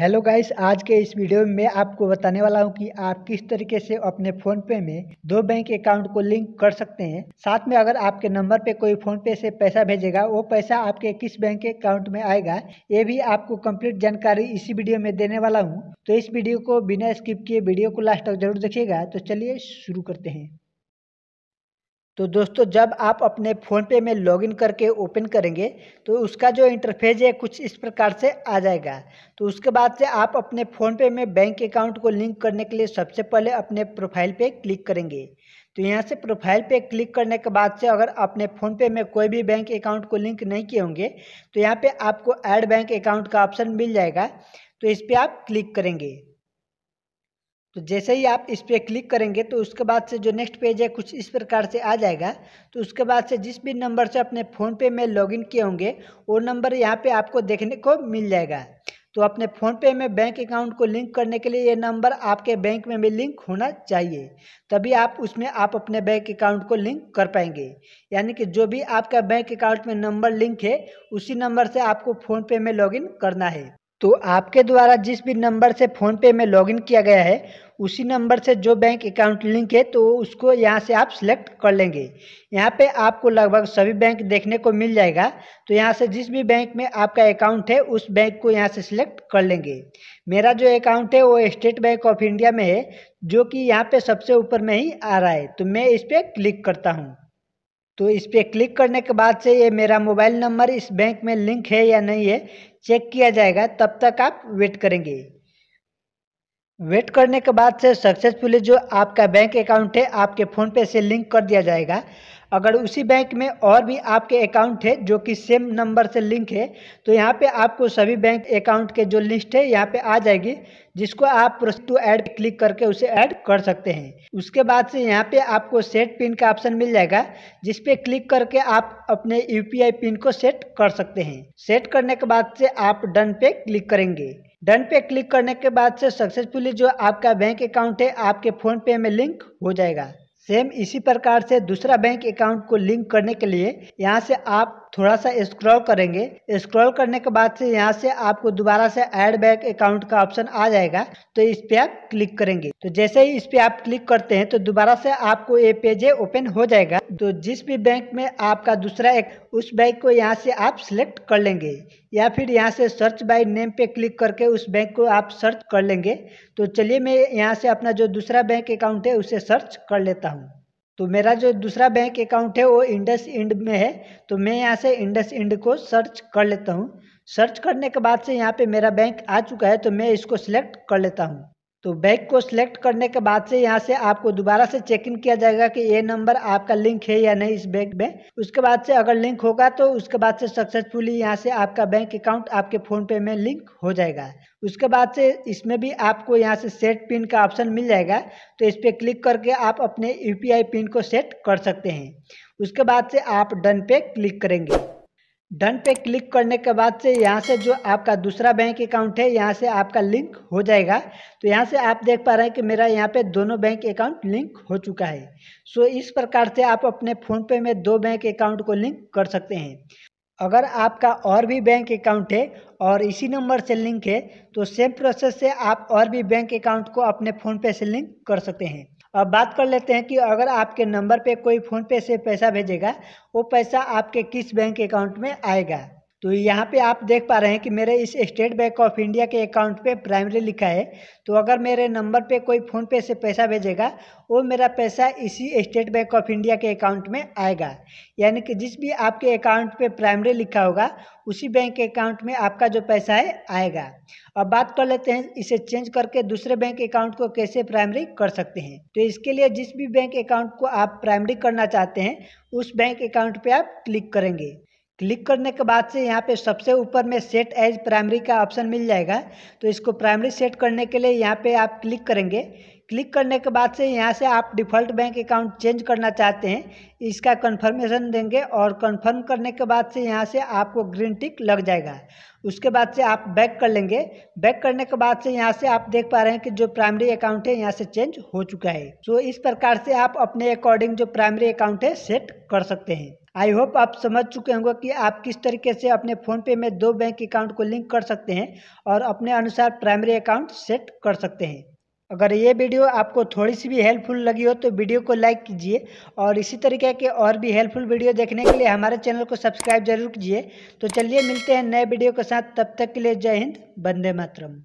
hello guys आज के इस वीडियो में मैं आपको बताने वाला हूं कि आप किस तरीके से अपने फोन पे में दो बैंक अकाउंट को लिंक कर सकते हैं साथ में अगर आपके नंबर पे कोई फोन पे से पैसा भेजेगा वो पैसा आपके किस बैंक अकाउंट में आएगा ये भी आपको कंप्लीट जानकारी इसी वीडियो में देने वाला हूँ तो इस वीडियो को बिना स्किप किए वीडियो को लास्ट तक जरूर देखिएगा तो चलिए शुरू करते हैं तो दोस्तों जब आप अपने फ़ोन पे में लॉगिन करके ओपन करेंगे तो उसका जो इंटरफेस है कुछ इस प्रकार से आ जाएगा तो उसके बाद से आप अपने फ़ोन पे में बैंक अकाउंट को लिंक करने के लिए सबसे पहले अपने प्रोफाइल पे क्लिक करेंगे तो यहाँ से प्रोफाइल पे क्लिक करने के बाद से अगर आपने फ़ोनपे में कोई भी बैंक अकाउंट को लिंक नहीं किए होंगे तो यहाँ पर आपको ऐड बैंक अकाउंट का ऑप्शन मिल जाएगा तो इस पर आप क्लिक करेंगे तो जैसे ही आप इस पर क्लिक करेंगे तो उसके बाद से जो नेक्स्ट पेज है कुछ इस प्रकार से आ जाएगा तो उसके बाद से जिस भी नंबर से अपने फ़ोन पे में लॉगिन किए होंगे वो नंबर यहाँ पे आपको देखने को मिल जाएगा तो अपने फ़ोन पे में बैंक अकाउंट को लिंक करने के लिए ये नंबर आपके बैंक में भी लिंक होना चाहिए तभी आप उसमें आप अपने बैंक अकाउंट को लिंक कर पाएंगे यानी कि जो भी आपका बैंक अकाउंट में नंबर लिंक है उसी नंबर से आपको फ़ोनपे में लॉगिन करना है तो आपके द्वारा जिस भी नंबर से फ़ोनपे में लॉगिन किया गया है उसी नंबर से जो बैंक अकाउंट लिंक है तो उसको यहाँ से आप सिलेक्ट कर लेंगे यहाँ पे आपको लगभग सभी बैंक देखने को मिल जाएगा तो यहाँ से जिस भी बैंक में आपका अकाउंट है उस बैंक को यहाँ से सिलेक्ट कर लेंगे मेरा जो अकाउंट है वो स्टेट बैंक ऑफ इंडिया में है जो कि यहाँ पर सबसे ऊपर में ही आ रहा है तो मैं इस पर क्लिक करता हूँ तो इस पर क्लिक करने के बाद से ये मेरा मोबाइल नंबर इस बैंक में लिंक है या नहीं है चेक किया जाएगा तब तक आप वेट करेंगे वेट करने के बाद से सक्सेसफुली जो आपका बैंक अकाउंट है आपके फ़ोन पे से लिंक कर दिया जाएगा अगर उसी बैंक में और भी आपके अकाउंट है जो कि सेम नंबर से लिंक है तो यहाँ पे आपको सभी बैंक अकाउंट के जो लिस्ट है यहाँ पे आ जाएगी जिसको आप टू ऐड क्लिक करके उसे ऐड कर सकते हैं उसके बाद से यहाँ पे आपको सेट पिन का ऑप्शन मिल जाएगा जिस पे क्लिक करके आप अपने यू पिन को सेट कर सकते हैं सेट करने के बाद से आप डन पे क्लिक करेंगे डन पे क्लिक करने के बाद से सक्सेसफुली जो आपका बैंक अकाउंट है आपके फ़ोन पे में लिंक हो जाएगा सेम इसी प्रकार से दूसरा बैंक अकाउंट को लिंक करने के लिए यहाँ से आप थोड़ा सा स्क्रॉल करेंगे स्क्रॉल करने के बाद से यहाँ से आपको दोबारा से ऐड बैक अकाउंट का ऑप्शन आ जाएगा तो इस पे आप क्लिक करेंगे तो जैसे ही इस पे आप क्लिक करते हैं तो दोबारा से आपको ये पेज ओपन हो जाएगा तो जिस भी बैंक में आपका दूसरा एक उस बैंक को यहाँ से आप सिलेक्ट कर लेंगे या फिर यहाँ से सर्च बाई नेम पे क्लिक करके उस बैंक को आप सर्च कर लेंगे तो चलिए मैं यहाँ से अपना जो दूसरा बैंक अकाउंट है उसे सर्च कर लेता हूँ तो मेरा जो दूसरा बैंक अकाउंट है वो इंडस इंड में है तो मैं यहाँ से इंडस इंड को सर्च कर लेता हूँ सर्च करने के बाद से यहाँ पे मेरा बैंक आ चुका है तो मैं इसको सिलेक्ट कर लेता हूँ तो बैग को सिलेक्ट करने के बाद से यहाँ से आपको दोबारा से चेक इन किया जाएगा कि ये नंबर आपका लिंक है या नहीं इस बैंक में उसके बाद से अगर लिंक होगा तो उसके बाद से सक्सेसफुली यहाँ से आपका बैंक अकाउंट आपके फ़ोन पे में लिंक हो जाएगा उसके बाद से इसमें भी आपको यहाँ से सेट पिन का ऑप्शन मिल जाएगा तो इस पर क्लिक करके आप अपने यू पिन को सेट कर सकते हैं उसके बाद से आप डन पे क्लिक करेंगे डन पे क्लिक करने के बाद से यहाँ से जो आपका दूसरा बैंक अकाउंट है यहाँ से आपका लिंक हो जाएगा तो यहाँ से आप देख पा रहे हैं कि मेरा यहाँ पे दोनों बैंक अकाउंट लिंक हो चुका है सो इस प्रकार से आप अपने फ़ोनपे में दो बैंक अकाउंट को लिंक कर सकते हैं अगर आपका और भी बैंक अकाउंट है और इसी नंबर से लिंक है तो सेम प्रोसेस से आप और भी बैंक अकाउंट को अपने फ़ोनपे से लिंक कर सकते हैं अब बात कर लेते हैं कि अगर आपके नंबर पे कोई फ़ोनपे से पैसा भेजेगा वो पैसा आपके किस बैंक अकाउंट में आएगा तो यहाँ पे आप देख पा रहे हैं कि मेरे इस स्टेट बैंक ऑफ इंडिया के अकाउंट पे प्राइमरी लिखा है तो अगर मेरे नंबर पे कोई फ़ोनपे से पैसा भेजेगा वो मेरा पैसा इसी स्टेट बैंक ऑफ इंडिया के अकाउंट में आएगा यानी कि जिस भी आपके अकाउंट पे प्राइमरी लिखा होगा उसी बैंक के अकाउंट में आपका जो पैसा है आएगा अब बात कर लेते हैं इसे चेंज करके दूसरे बैंक अकाउंट को कैसे प्राइमरी कर सकते हैं तो इसके लिए जिस भी बैंक अकाउंट को आप प्राइमरी करना चाहते हैं उस बैंक अकाउंट पर आप क्लिक करेंगे क्लिक करने के बाद से यहाँ पे सबसे ऊपर में सेट एज प्राइमरी का ऑप्शन मिल जाएगा तो इसको प्राइमरी सेट करने के लिए यहाँ पे आप क्लिक करेंगे क्लिक करने के बाद से यहाँ से आप डिफ़ॉल्ट बैंक अकाउंट चेंज करना चाहते हैं इसका कंफर्मेशन देंगे और कंफर्म करने के बाद से यहाँ से आपको ग्रीन टिक लग जाएगा उसके बाद से आप बैक कर लेंगे बैक करने के बाद से यहाँ से आप देख पा रहे हैं कि जो प्राइमरी अकाउंट है यहाँ से चेंज हो चुका है तो इस प्रकार से आप अपने अकॉर्डिंग जो प्राइमरी अकाउंट है सेट कर सकते हैं आई होप आप समझ चुके होंगे कि आप किस तरीके से अपने फ़ोनपे में दो बैंक अकाउंट को लिंक कर सकते हैं और अपने अनुसार प्राइमरी अकाउंट सेट कर सकते हैं अगर ये वीडियो आपको थोड़ी सी भी हेल्पफुल लगी हो तो वीडियो को लाइक कीजिए और इसी तरीके के और भी हेल्पफुल वीडियो देखने के लिए हमारे चैनल को सब्सक्राइब जरूर कीजिए तो चलिए मिलते हैं नए वीडियो के साथ तब तक के लिए जय हिंद बंदे मातरम